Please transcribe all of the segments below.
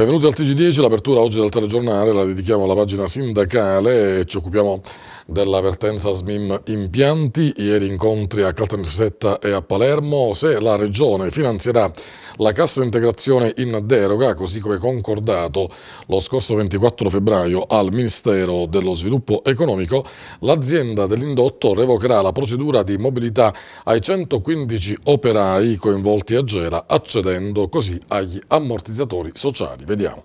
Benvenuti al TG10, l'apertura oggi del telegiornale la dedichiamo alla pagina sindacale e ci occupiamo dell'avvertenza SMIM Impianti, ieri incontri a Caltanissetta e a Palermo, se la Regione finanzierà la cassa integrazione in deroga, così come concordato lo scorso 24 febbraio al Ministero dello Sviluppo Economico, l'azienda dell'indotto revocherà la procedura di mobilità ai 115 operai coinvolti a Gera, accedendo così agli ammortizzatori sociali. Vediamo.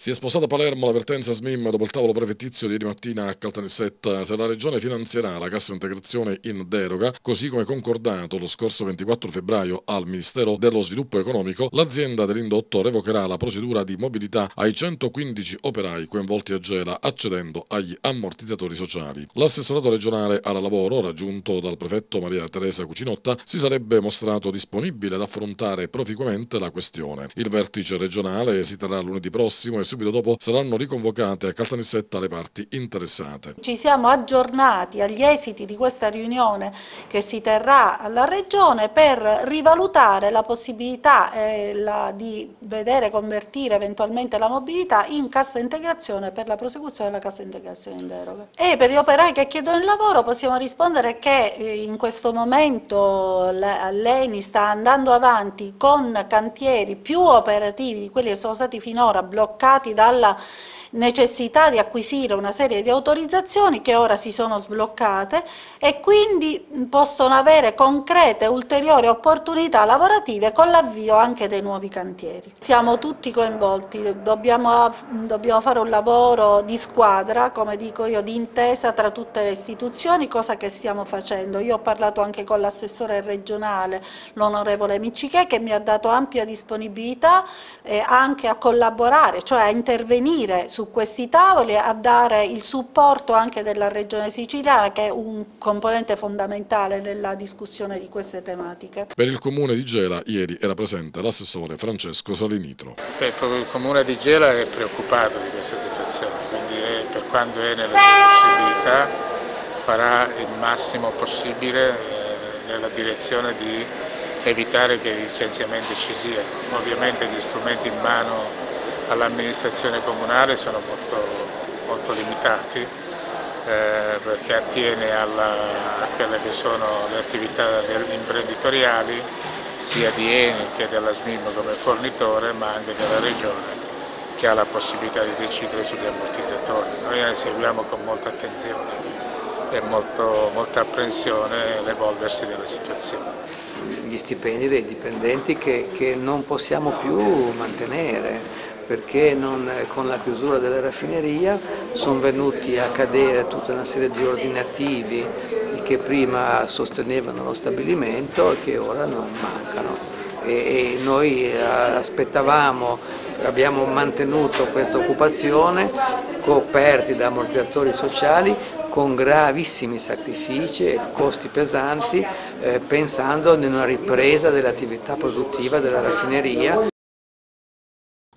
Si è spostata a Palermo l'avvertenza SMIM dopo il tavolo prefettizio di ieri mattina a Caltanissetta. Se la Regione finanzierà la cassa integrazione in deroga, così come concordato lo scorso 24 febbraio al Ministero dello Sviluppo Economico, l'azienda dell'indotto revocherà la procedura di mobilità ai 115 operai coinvolti a Gela accedendo agli ammortizzatori sociali. L'assessorato regionale al lavoro, raggiunto dal prefetto Maria Teresa Cucinotta, si sarebbe mostrato disponibile ad affrontare proficuamente la questione. Il vertice regionale si terrà lunedì prossimo e subito dopo saranno riconvocate a Caltanissetta le parti interessate. Ci siamo aggiornati agli esiti di questa riunione che si terrà alla Regione per rivalutare la possibilità eh, la, di vedere convertire eventualmente la mobilità in cassa integrazione per la prosecuzione della cassa integrazione in deroga. E per gli operai che chiedono il lavoro possiamo rispondere che eh, in questo momento l'ENI sta andando avanti con cantieri più operativi di quelli che sono stati finora bloccati dalla necessità di acquisire una serie di autorizzazioni che ora si sono sbloccate e quindi possono avere concrete ulteriori opportunità lavorative con l'avvio anche dei nuovi cantieri. Siamo tutti coinvolti, dobbiamo, dobbiamo fare un lavoro di squadra, come dico io, di intesa tra tutte le istituzioni, cosa che stiamo facendo. Io ho parlato anche con l'assessore regionale, l'onorevole Miccichè, che mi ha dato ampia disponibilità eh, anche a collaborare, cioè a intervenire su questi tavoli, a dare il supporto anche della Regione Siciliana che è un componente fondamentale nella discussione di queste tematiche. Per il Comune di Gela ieri era presente l'assessore Francesco Salinitro. Beh, il Comune di Gela è preoccupato di questa situazione, quindi è, per quanto è nelle sue possibilità farà il massimo possibile eh, nella direzione di evitare che i licenziamenti ci siano. Ovviamente gli strumenti in mano all'amministrazione comunale sono molto, molto limitati eh, perché attiene alla, a quelle che sono le attività imprenditoriali sia di Eni che della SMIM come fornitore ma anche della Regione che ha la possibilità di decidere sugli ammortizzatori. Noi seguiamo con molta attenzione e molto, molta apprensione l'evolversi della situazione. Gli stipendi dei dipendenti che, che non possiamo più mantenere, perché non, eh, con la chiusura della raffineria sono venuti a cadere tutta una serie di ordinativi che prima sostenevano lo stabilimento e che ora non mancano. E, e noi eh, aspettavamo, abbiamo mantenuto questa occupazione coperti da ammortizzatori sociali con gravissimi sacrifici e costi pesanti eh, pensando in una ripresa dell'attività produttiva della raffineria.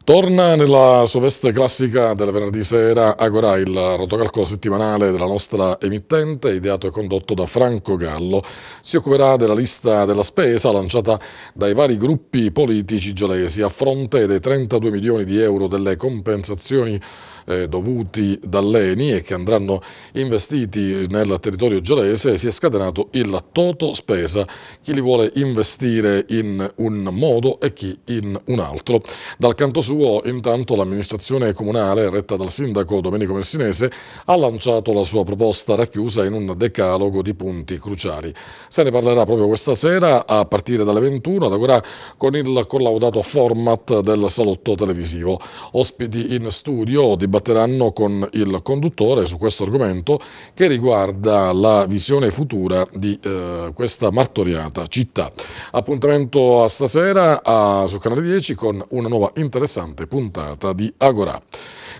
Torna nella sua veste classica del venerdì sera Agora, il rotocalco settimanale della nostra emittente, ideato e condotto da Franco Gallo. Si occuperà della lista della spesa lanciata dai vari gruppi politici gelesi a fronte dei 32 milioni di euro delle compensazioni eh, dovuti dall'ENI e che andranno investiti nel territorio gelese, si è scatenato il Toto Spesa, chi li vuole investire in un modo e chi in un altro. Dal canto suo, intanto, l'amministrazione comunale, retta dal sindaco Domenico Messinese, ha lanciato la sua proposta racchiusa in un decalogo di punti cruciali. Se ne parlerà proprio questa sera a partire dalle 21, ad ora con il collaudato format del salotto televisivo. Ospiti in studio di dibatteranno con il conduttore su questo argomento che riguarda la visione futura di eh, questa martoriata città. Appuntamento a stasera a, su Canale 10 con una nuova interessante puntata di Agora.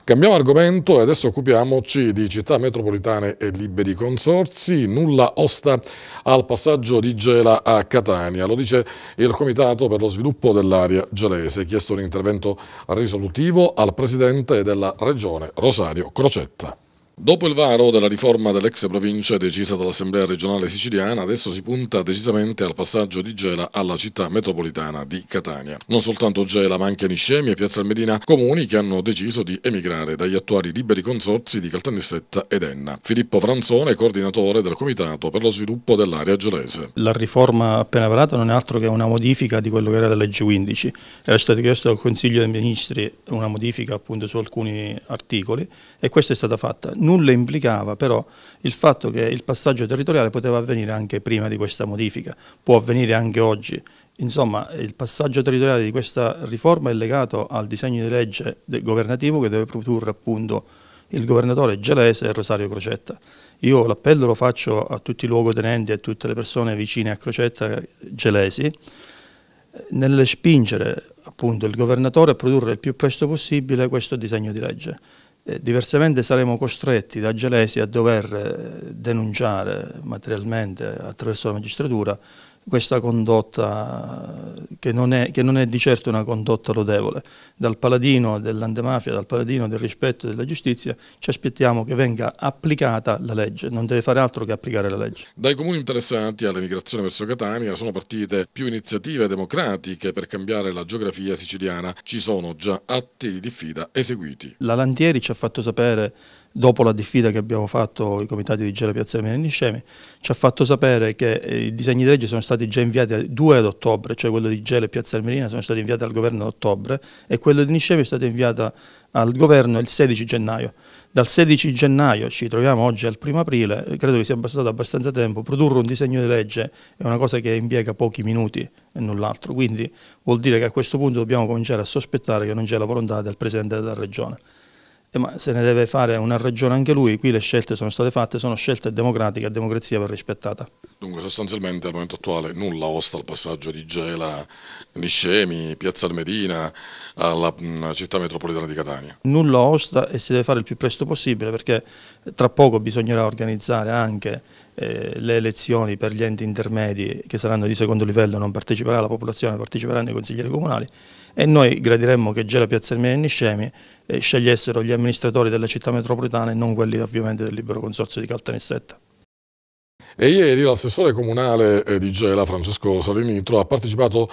Cambiamo argomento e adesso occupiamoci di città metropolitane e liberi consorsi. Nulla osta al passaggio di Gela a Catania, lo dice il Comitato per lo sviluppo dell'area gelese. Chiesto un intervento risolutivo al Presidente della Regione Rosario Crocetta. Dopo il varo della riforma dell'ex provincia decisa dall'Assemblea regionale siciliana, adesso si punta decisamente al passaggio di Gela alla città metropolitana di Catania. Non soltanto Gela, ma anche Niscemi e Piazza Almedina, comuni che hanno deciso di emigrare dagli attuali liberi consorzi di Caltanissetta ed Enna. Filippo Franzone, coordinatore del Comitato per lo sviluppo dell'area gelese. La riforma appena varata non è altro che una modifica di quello che era la legge 15. Era stato chiesto dal Consiglio dei Ministri una modifica appunto su alcuni articoli e questa è stata fatta nulla implicava però il fatto che il passaggio territoriale poteva avvenire anche prima di questa modifica, può avvenire anche oggi. Insomma, il passaggio territoriale di questa riforma è legato al disegno di legge governativo che deve produrre appunto il governatore Gelese e Rosario Crocetta. Io l'appello lo faccio a tutti i luogotenenti e a tutte le persone vicine a Crocetta Gelesi nel spingere appunto il governatore a produrre il più presto possibile questo disegno di legge. Eh, diversamente saremo costretti da Gelesi a dover eh, denunciare materialmente attraverso la magistratura questa condotta che non, è, che non, è, di certo una condotta lodevole. Dal paladino dell'antemafia, dal paladino del rispetto della giustizia ci aspettiamo che venga applicata la legge, non deve fare altro che applicare la legge. Dai comuni interessati all'emigrazione verso Catania sono partite più iniziative democratiche per cambiare la geografia siciliana, ci sono già atti di diffida eseguiti. La Lantieri ci ha fatto sapere dopo la diffida che abbiamo fatto i comitati di Gela Piazza Mena e Niscemi, ci ha fatto sapere che eh, i disegni di legge sono stati già inviati 2 ad ottobre, cioè quello di Gela e Piazza Almerina sono stati inviati al governo ad ottobre e quello di Niscemi è stato inviato al governo il 16 gennaio. Dal 16 gennaio ci troviamo oggi al 1 aprile, eh, credo che sia bastato abbastanza tempo, produrre un disegno di legge è una cosa che impiega pochi minuti e null'altro, quindi vuol dire che a questo punto dobbiamo cominciare a sospettare che non c'è la volontà del Presidente della Regione. Eh, ma se ne deve fare una ragione anche lui, qui le scelte sono state fatte, sono scelte democratiche, a democrazia va rispettata. Dunque sostanzialmente al momento attuale nulla osta al passaggio di Gela, Niscemi, Piazza Almedina alla mm, città metropolitana di Catania? Nulla osta e si deve fare il più presto possibile perché tra poco bisognerà organizzare anche eh, le elezioni per gli enti intermedi che saranno di secondo livello non parteciperà la popolazione, parteciperanno i consiglieri comunali e noi gradiremmo che Gela Piazza Erminia e Niscemi eh, scegliessero gli amministratori delle città metropolitane e non quelli ovviamente del libero consorzio di Caltanissetta. E ieri l'assessore comunale eh, di Gela, Francesco Salinitro, ha partecipato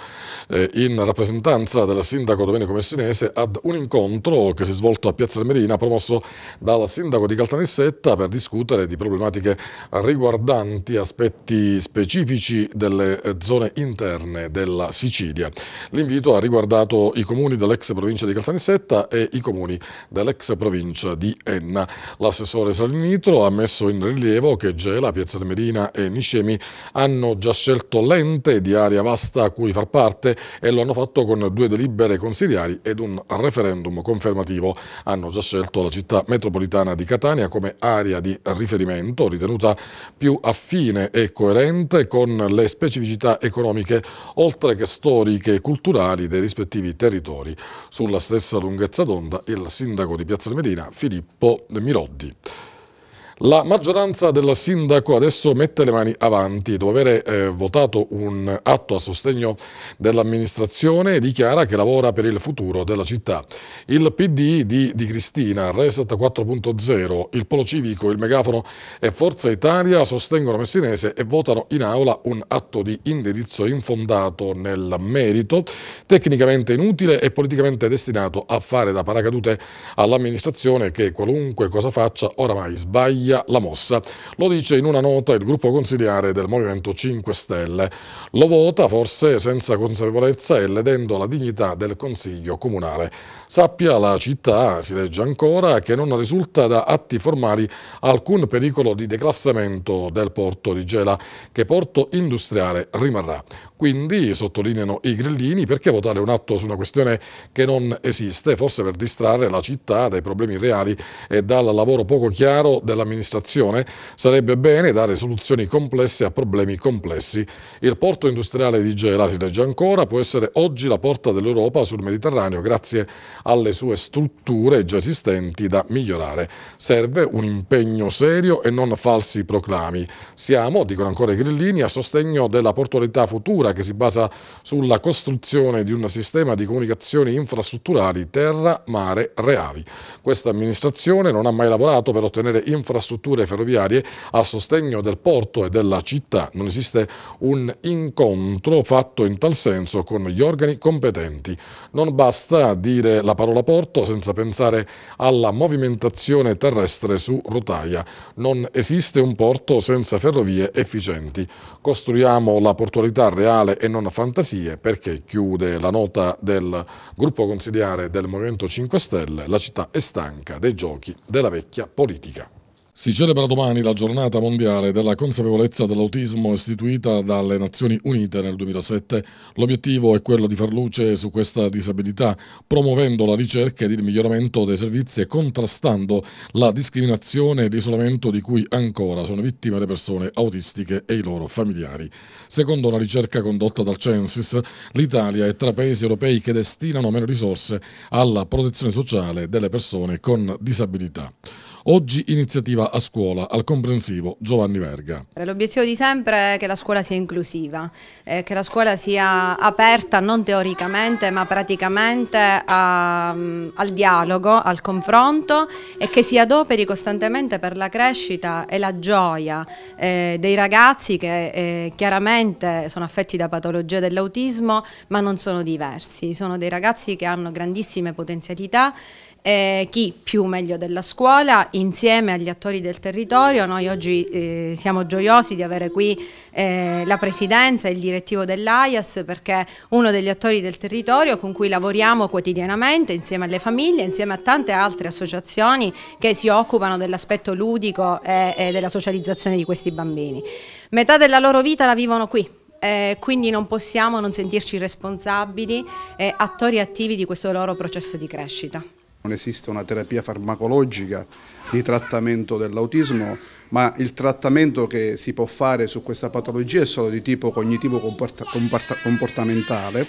eh, in rappresentanza del sindaco Domenico Messinese ad un incontro che si è svolto a Piazza del Merina, promosso dal sindaco di Caltanissetta per discutere di problematiche riguardanti aspetti specifici delle eh, zone interne della Sicilia. L'invito ha riguardato i comuni dell'ex provincia di Caltanissetta e i comuni dell'ex provincia di Enna. L'assessore Salinitro ha messo in rilievo che Gela, Piazza del Merina, Marina e Niscemi hanno già scelto l'ente di area vasta a cui far parte e lo hanno fatto con due delibere consiliari ed un referendum confermativo. Hanno già scelto la città metropolitana di Catania come area di riferimento ritenuta più affine e coerente con le specificità economiche oltre che storiche e culturali dei rispettivi territori. Sulla stessa lunghezza d'onda il sindaco di Piazza Medina Filippo Mirodi. La maggioranza del sindaco adesso mette le mani avanti. Dopo aver eh, votato un atto a sostegno dell'amministrazione, dichiara che lavora per il futuro della città. Il PD di, di Cristina, Reset 4.0, il Polo Civico, il Megafono e Forza Italia sostengono Messinese e votano in aula un atto di indirizzo infondato nel merito, tecnicamente inutile e politicamente destinato a fare da paracadute all'amministrazione che qualunque cosa faccia oramai sbaglia via la mossa. Lo dice in una nota il gruppo consigliare del Movimento 5 Stelle. Lo vota forse senza consapevolezza e ledendo la dignità del Consiglio Comunale. Sappia la città, si legge ancora, che non risulta da atti formali alcun pericolo di declassamento del porto di Gela, che porto industriale rimarrà. Quindi, sottolineano i grillini, perché votare un atto su una questione che non esiste, forse per distrarre la città dai problemi reali e dal lavoro poco chiaro dell'amministrazione? Sarebbe bene dare soluzioni complesse a problemi complessi. Il porto industriale di Gela, si legge ancora, può essere oggi la porta dell'Europa sul Mediterraneo grazie alle sue strutture già esistenti da migliorare. Serve un impegno serio e non falsi proclami. Siamo, dicono ancora i grillini, a sostegno della portualità futura misura che si basa sulla costruzione di un sistema di comunicazioni infrastrutturali terra-mare reali. Questa amministrazione non ha mai lavorato per ottenere infrastrutture ferroviarie a sostegno del porto e della città. Non esiste un incontro fatto in tal senso con gli organi competenti. Non basta dire la parola porto senza pensare alla movimentazione terrestre su rotaia. Non esiste un porto senza ferrovie efficienti. Costruiamo la portualità reale reale e non fantasie perché chiude la nota del gruppo consigliare del Movimento 5 Stelle, la città è stanca dei giochi della vecchia politica. Si celebra domani la giornata mondiale della consapevolezza dell'autismo istituita dalle Nazioni Unite nel 2007. L'obiettivo è quello di far luce su questa disabilità, promuovendo la ricerca ed il miglioramento dei servizi e contrastando la discriminazione e l'isolamento di cui ancora sono vittime le persone autistiche e i loro familiari. Secondo una ricerca condotta dal Censis, l'Italia è tra i paesi europei che destinano meno risorse alla protezione sociale delle persone con disabilità. Oggi iniziativa a scuola, al comprensivo Giovanni Verga. L'obiettivo di sempre è che la scuola sia inclusiva, eh, che la scuola sia aperta non teoricamente ma praticamente a, mm, al dialogo, al confronto e che si adoperi costantemente per la crescita e la gioia eh, dei ragazzi che eh, chiaramente sono affetti da patologie dell'autismo ma non sono diversi, sono dei ragazzi che hanno grandissime potenzialità, chi più meglio della scuola insieme agli attori del territorio. Noi oggi eh, siamo gioiosi di avere qui eh, la presidenza e il direttivo dell'AIAS perché è uno degli attori del territorio con cui lavoriamo quotidianamente insieme alle famiglie, insieme a tante altre associazioni che si occupano dell'aspetto ludico e, e della socializzazione di questi bambini. Metà della loro vita la vivono qui, eh, quindi non possiamo non sentirci responsabili e eh, attori attivi di questo loro processo di crescita. Non esiste una terapia farmacologica di trattamento dell'autismo, ma il trattamento che si può fare su questa patologia è solo di tipo cognitivo-comportamentale,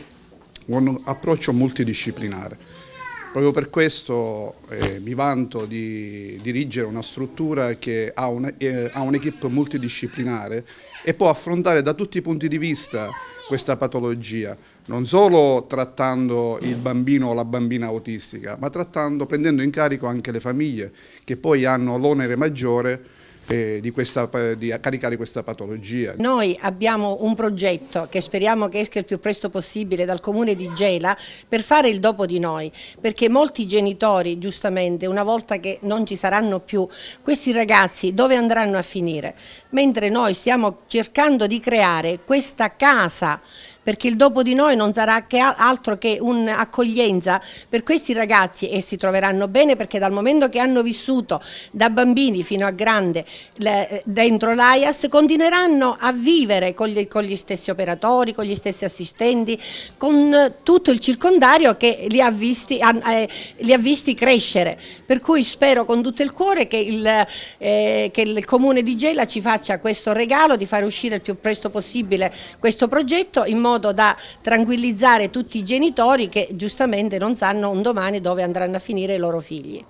con un approccio multidisciplinare. Proprio per questo eh, mi vanto di dirigere una struttura che ha eh, un'equipe un multidisciplinare e può affrontare da tutti i punti di vista questa patologia, non solo trattando il bambino o la bambina autistica, ma trattando, prendendo in carico anche le famiglie che poi hanno l'onere maggiore eh, di, questa, eh, di caricare questa patologia. Noi abbiamo un progetto che speriamo che esca il più presto possibile dal comune di Gela per fare il dopo di noi, perché molti genitori giustamente una volta che non ci saranno più, questi ragazzi dove andranno a finire? Mentre noi stiamo cercando di creare questa casa perché il dopo di noi non sarà che altro che un'accoglienza per questi ragazzi e si troveranno bene perché dal momento che hanno vissuto da bambini fino a grande dentro l'AIAS continueranno a vivere con gli, con gli, stessi operatori, con gli stessi assistenti, con tutto il circondario che li ha visti, eh, li ha visti crescere. Per cui spero con tutto il cuore che il, eh, che il Comune di Gela ci faccia questo regalo di far uscire il più presto possibile questo progetto in modo modo da tranquillizzare tutti i genitori che giustamente non sanno un domani dove andranno a finire i loro figli.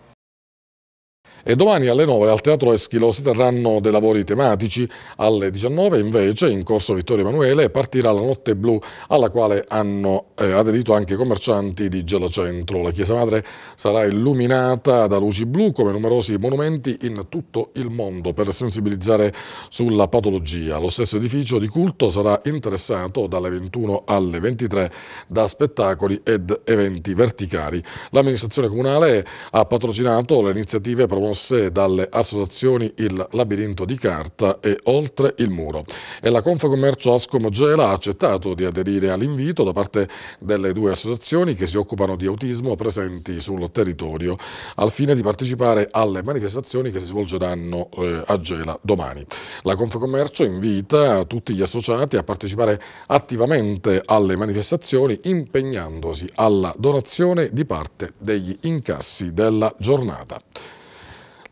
E domani alle 9 al Teatro Eschilo si terranno dei lavori tematici. Alle 19 invece in corso Vittorio Emanuele partirà la Notte Blu alla quale hanno eh, aderito anche i commercianti di Gelocentro. La Chiesa Madre sarà illuminata da luci blu come numerosi monumenti in tutto il mondo per sensibilizzare sulla patologia. Lo stesso edificio di culto sarà interessato dalle 21 alle 23 da spettacoli ed eventi verticali. L'amministrazione comunale ha patrocinato le iniziative promosse promosse dalle associazioni Il Labirinto di Carta e Oltre il Muro. E la Confcommercio Ascom Gela ha accettato di aderire all'invito da parte delle due associazioni che si occupano di autismo presenti sul territorio, al fine di partecipare alle manifestazioni che si svolgeranno eh, a Gela domani. La Confcommercio invita tutti gli associati a partecipare attivamente alle manifestazioni impegnandosi alla donazione di parte degli incassi della giornata.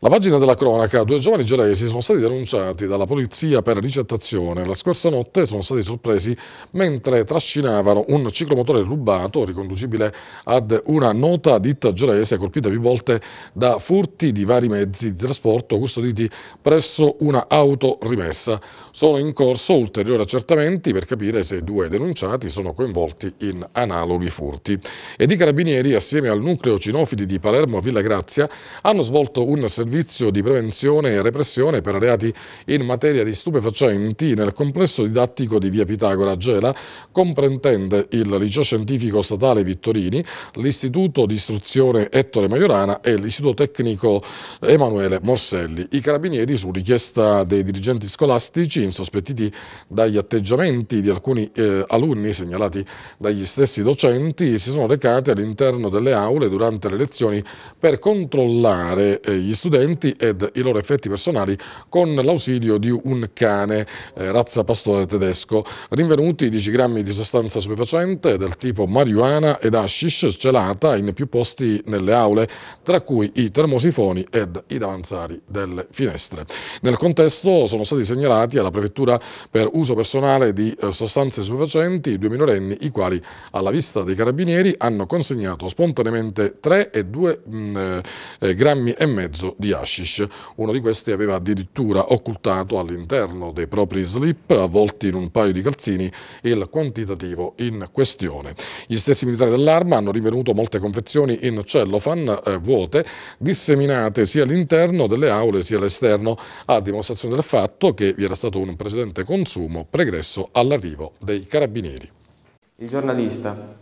La pagina della cronaca, due giovani gelesi sono stati denunciati dalla polizia per ricettazione. La scorsa notte sono stati sorpresi mentre trascinavano un ciclomotore rubato riconducibile ad una nota ditta gelese colpita più volte da furti di vari mezzi di trasporto custoditi presso una auto rimessa. Sono in corso ulteriori accertamenti per capire se i due denunciati sono coinvolti in analoghi furti. Ed i carabinieri, assieme al nucleo cinofili di Palermo Villa Grazia, hanno svolto un servizio servizio di prevenzione e repressione per reati in materia di stupefacenti nel complesso didattico di via Pitagora Gela, comprendente il liceo scientifico statale Vittorini, l'istituto di istruzione Ettore Maiorana e l'istituto tecnico Emanuele Morselli. I carabinieri, su richiesta dei dirigenti scolastici, insospettiti dagli atteggiamenti di alcuni eh, alunni segnalati dagli stessi docenti, si sono recati all'interno delle aule durante le lezioni per controllare eh, gli studenti studenti ed i loro effetti personali con l'ausilio di un cane eh, razza pastore tedesco. Rinvenuti 10 grammi di sostanza stupefacente del tipo marijuana ed hashish celata in più posti nelle aule, tra cui i termosifoni ed i davanzali delle finestre. Nel contesto sono stati segnalati alla prefettura per uso personale di eh, sostanze stupefacenti due minorenni i quali alla vista dei carabinieri hanno consegnato spontaneamente 3 e 2 mh, mm, eh, eh, grammi e mezzo di di hashish. Uno di questi aveva addirittura occultato all'interno dei propri slip, avvolti in un paio di calzini, il quantitativo in questione. Gli stessi militari dell'arma hanno rinvenuto molte confezioni in cellofan eh, vuote, disseminate sia all'interno delle aule sia all'esterno, a dimostrazione del fatto che vi era stato un precedente consumo pregresso all'arrivo dei carabinieri. Il giornalista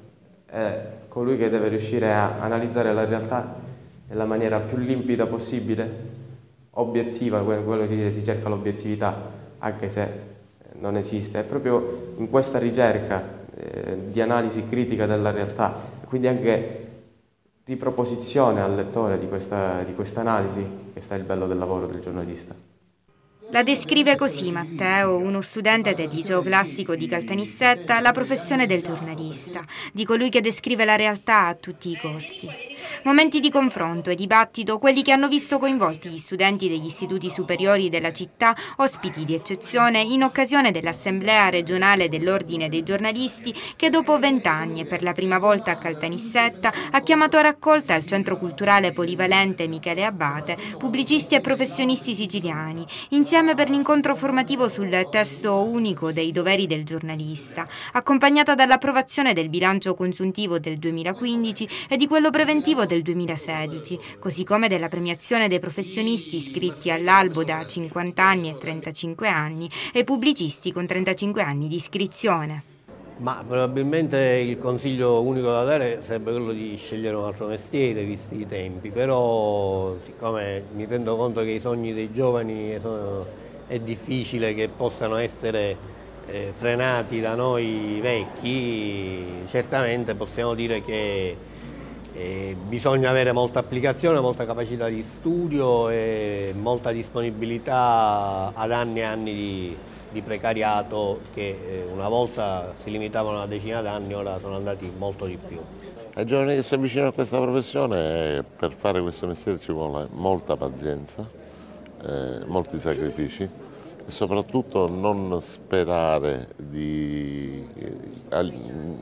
è colui che deve riuscire a analizzare la realtà nella maniera più limpida possibile, obiettiva, quello che si, dice, si cerca l'obiettività, anche se eh, non esiste, è proprio in questa ricerca eh, di analisi critica della realtà, quindi anche riproposizione al lettore di questa analisi, che sta il bello del lavoro del giornalista. La descrive così Matteo, uno studente del liceo classico di Caltanissetta, la professione del giornalista, di colui che descrive la realtà a tutti i costi. Momenti di confronto e dibattito, quelli che hanno visto coinvolti gli studenti degli istituti superiori della città, ospiti di eccezione, in occasione dell'Assemblea regionale dell'Ordine dei giornalisti che dopo vent'anni e per la prima volta a Caltanissetta ha chiamato a raccolta al Centro Culturale Polivalente Michele Abate pubblicisti e professionisti siciliani, insieme per l'incontro formativo sul testo unico dei doveri del giornalista, accompagnata dall'approvazione del bilancio consuntivo del 2015 e di quello preventivo motivo del 2016, così come della premiazione dei professionisti iscritti all'albo da 50 anni e 35 anni e pubblicisti con 35 anni di iscrizione. Ma probabilmente il consiglio unico da dare sarebbe quello di scegliere un altro mestiere visti i tempi, però siccome mi rendo conto che i sogni dei giovani sono, è difficile che possano essere eh, frenati da noi vecchi, certamente possiamo dire che e bisogna avere molta applicazione, molta capacità di studio e molta disponibilità ad anni e anni di, di precariato che eh, una volta si limitavano a una decina d'anni, ora sono andati molto di più. Ai giovani che si avvicinano a questa professione per fare questo mestiere ci vuole molta pazienza, eh, molti sacrifici e soprattutto non sperare di, eh,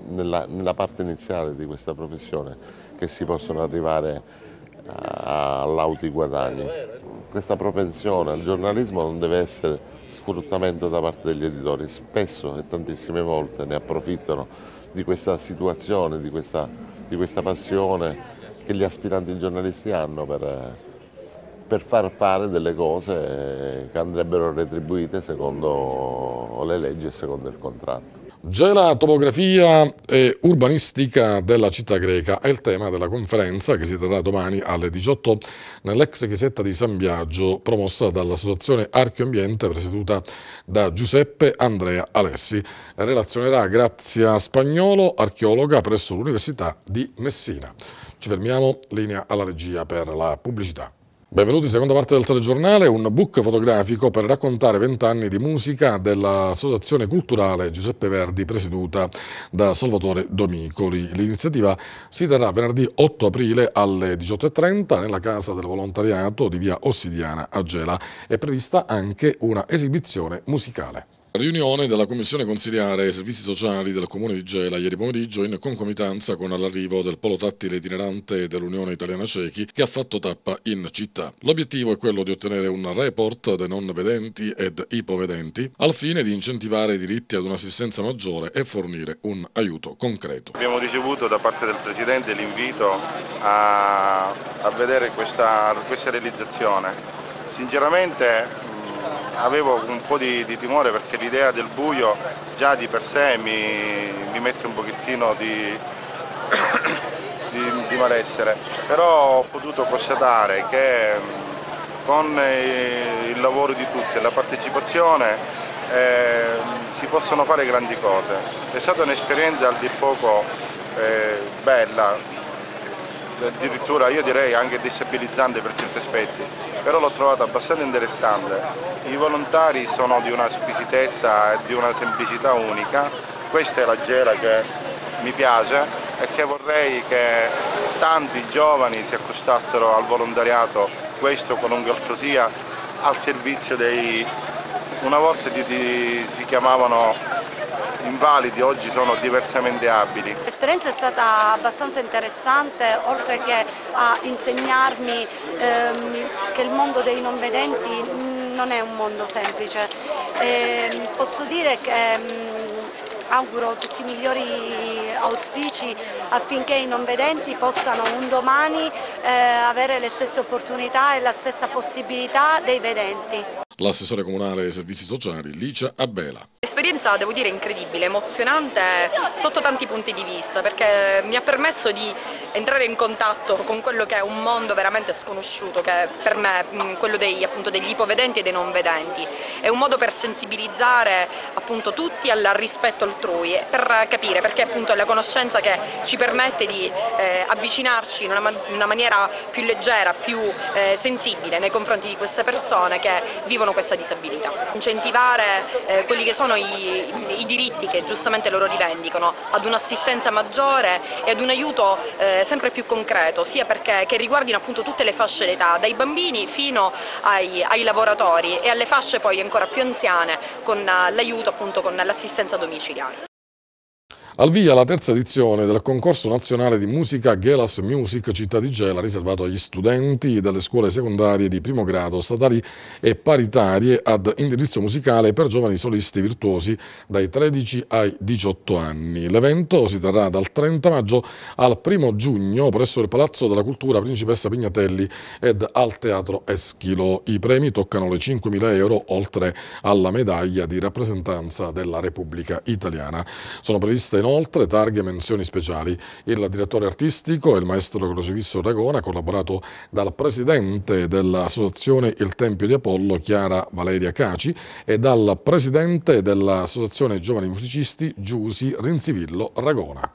nella, nella parte iniziale di questa professione che si possono arrivare eh, all'auti guadagni. Questa propensione al giornalismo non deve essere sfruttamento da parte degli editori, spesso e tantissime volte ne approfittano di questa situazione, di questa, di questa passione che gli aspiranti giornalisti hanno per, per far fare delle cose che andrebbero retribuite secondo le leggi e secondo il contratto la topografia e urbanistica della città greca è il tema della conferenza che si terrà domani alle 18 nell'ex chiesetta di San Biagio promossa dall'associazione Archioambiente presieduta da Giuseppe Andrea Alessi. Relazionerà Grazia Spagnolo, archeologa presso l'Università di Messina. Ci fermiamo, linea alla regia per la pubblicità. Benvenuti, seconda parte del telegiornale, un book fotografico per raccontare vent'anni di musica dell'Associazione Culturale Giuseppe Verdi, presieduta da Salvatore Domicoli. L'iniziativa si terrà venerdì 8 aprile alle 18.30 nella Casa del Volontariato di via Ossidiana a Gela. È prevista anche una esibizione musicale. Riunione della Commissione Consiliare e Servizi Sociali del Comune di Gela ieri pomeriggio in concomitanza con l'arrivo del polo tattile itinerante dell'Unione Italiana Cechi che ha fatto tappa in città. L'obiettivo è quello di ottenere un report dei non vedenti ed ipovedenti al fine di incentivare i diritti ad un'assistenza maggiore e fornire un aiuto concreto. Abbiamo ricevuto da parte del Presidente l'invito a, a, vedere questa, questa realizzazione. Sinceramente avevo un po' di, di timore perché l'idea del buio già di per sé mi, mi mette un pochettino di, di, di, malessere, però ho potuto constatare che mm, con il lavoro di tutti e la partecipazione eh, si possono fare grandi cose. È stata un'esperienza al di poco eh, bella, addirittura io direi anche destabilizzante per certi aspetti, però l'ho trovato abbastanza interessante. I volontari sono di una squisitezza e di una semplicità unica, questa è la gela che mi piace e che vorrei che tanti giovani si accostassero al volontariato, questo qualunque altro sia, al servizio dei... una volta si chiamavano invalidi oggi sono diversamente abili. L'esperienza è stata abbastanza interessante, oltre che a insegnarmi ehm, che il mondo dei non vedenti non è un mondo semplice. Eh, posso dire che mh, mm, auguro tutti i migliori auspici affinché i non vedenti possano un domani eh, avere le stesse opportunità e la stessa possibilità dei vedenti l'assessore comunale dei servizi sociali Licia Abela. L'esperienza, devo dire incredibile, emozionante sotto tanti punti di vista perché mi ha permesso di entrare in contatto con quello che è un mondo veramente sconosciuto che è per me è quello degli, appunto, degli, ipovedenti e dei non vedenti. È un modo per sensibilizzare appunto, tutti al rispetto altrui, per capire perché appunto, è la conoscenza che ci permette di eh, avvicinarci in una, in una, maniera più leggera, più eh, sensibile nei confronti di queste persone che vivono vivono questa disabilità. Incentivare eh, quelli che sono i, i, diritti che giustamente loro rivendicano ad un'assistenza maggiore e ad un aiuto eh, sempre più concreto, sia perché che riguardino appunto tutte le fasce d'età, dai bambini fino ai, ai, lavoratori e alle fasce poi ancora più anziane con eh, l'aiuto appunto con l'assistenza domiciliare. Al via la terza edizione del concorso nazionale di musica Gelas Music Città di Gela riservato agli studenti delle scuole secondarie di primo grado statali e paritarie ad indirizzo musicale per giovani solisti virtuosi dai 13 ai 18 anni. L'evento si terrà dal 30 maggio al 1 giugno presso il Palazzo della Cultura Principessa Pignatelli ed al Teatro Eschilo. I premi toccano le 5.000 euro oltre alla medaglia di rappresentanza della Repubblica Italiana. Sono previste inoltre targhe menzioni speciali. Il direttore artistico e il maestro Crocifisso Ragona, collaborato dal presidente dell'associazione Il Tempio di Apollo, Chiara Valeria Caci, e dal presidente dell'associazione Giovani Musicisti, Giusi Rinzivillo Ragona.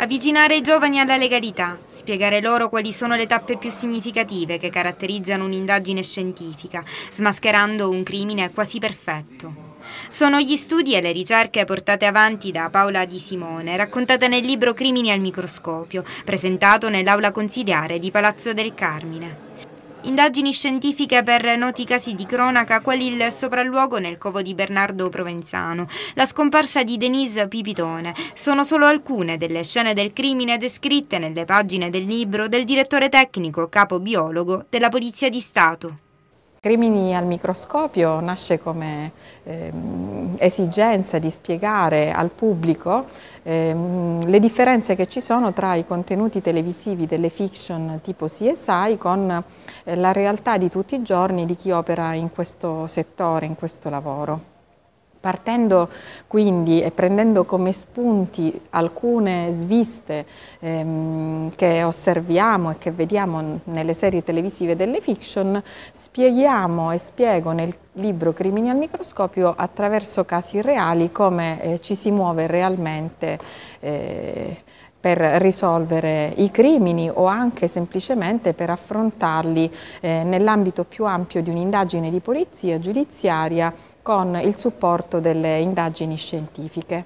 Avvicinare i giovani alla legalità, spiegare loro quali sono le tappe più significative che caratterizzano un'indagine scientifica, smascherando un crimine quasi perfetto. Sono gli studi e le ricerche portate avanti da Paola Di Simone, raccontate nel libro Crimini al microscopio, presentato nell'aula consiliare di Palazzo del Carmine. Indagini scientifiche per noti casi di cronaca, quali il sopralluogo nel covo di Bernardo Provenzano, la scomparsa di Denise Pipitone, sono solo alcune delle scene del crimine descritte nelle pagine del libro del direttore tecnico capo biologo della Polizia di Stato. Crimini al microscopio nasce come ehm, esigenza di spiegare al pubblico ehm, le differenze che ci sono tra i contenuti televisivi delle fiction tipo CSI con eh, la realtà di tutti i giorni di chi opera in questo settore, in questo lavoro. Partendo quindi e prendendo come spunti alcune sviste ehm, che osserviamo e che vediamo nelle serie televisive delle fiction, spieghiamo e spiego nel libro Crimini al microscopio attraverso casi reali come eh, ci si muove realmente eh, per risolvere i crimini o anche semplicemente per affrontarli eh, nell'ambito più ampio di un'indagine di polizia giudiziaria con il supporto delle indagini scientifiche.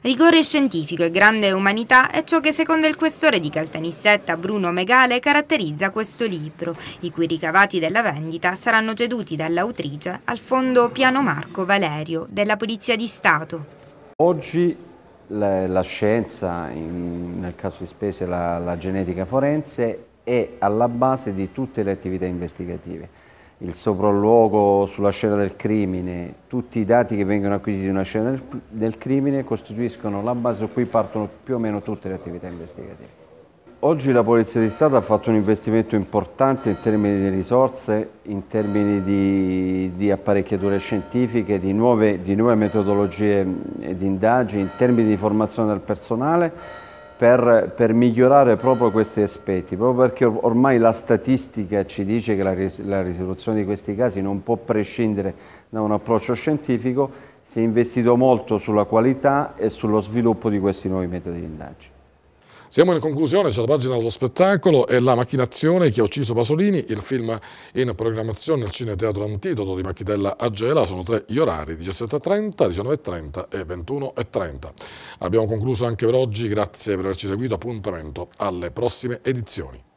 Rigore scientifico e grande umanità è ciò che secondo il questore di Caltanissetta Bruno Megale caratterizza questo libro, i cui ricavati della vendita saranno ceduti dall'autrice al fondo Piano Marco Valerio della Polizia di Stato. Oggi la, la scienza, in, nel caso di specie la, la genetica forense, è alla base di tutte le attività investigative il sopralluogo sulla scena del crimine, tutti i dati che vengono acquisiti in una scena del, del crimine costituiscono la base su cui partono più o meno tutte le attività investigative. Oggi la Polizia di Stato ha fatto un investimento importante in termini di risorse, in termini di, di apparecchiature scientifiche, di nuove, di nuove metodologie eh, di indagini, in termini di formazione del personale per, per, migliorare proprio questi aspetti, proprio perché ormai la statistica ci dice che la, la risoluzione di questi casi non può prescindere da un approccio scientifico, si è investito molto sulla qualità e sullo sviluppo di questi nuovi metodi di indagine. Siamo in conclusione, c'è la pagina dello spettacolo e la macchinazione che ha ucciso Pasolini, il film in programmazione al Cine Teatro Antidoto di Macchitella Agela, sono tre gli orari, 17.30, 19.30 e 21.30. Abbiamo concluso anche per oggi, grazie per averci seguito, appuntamento alle prossime edizioni.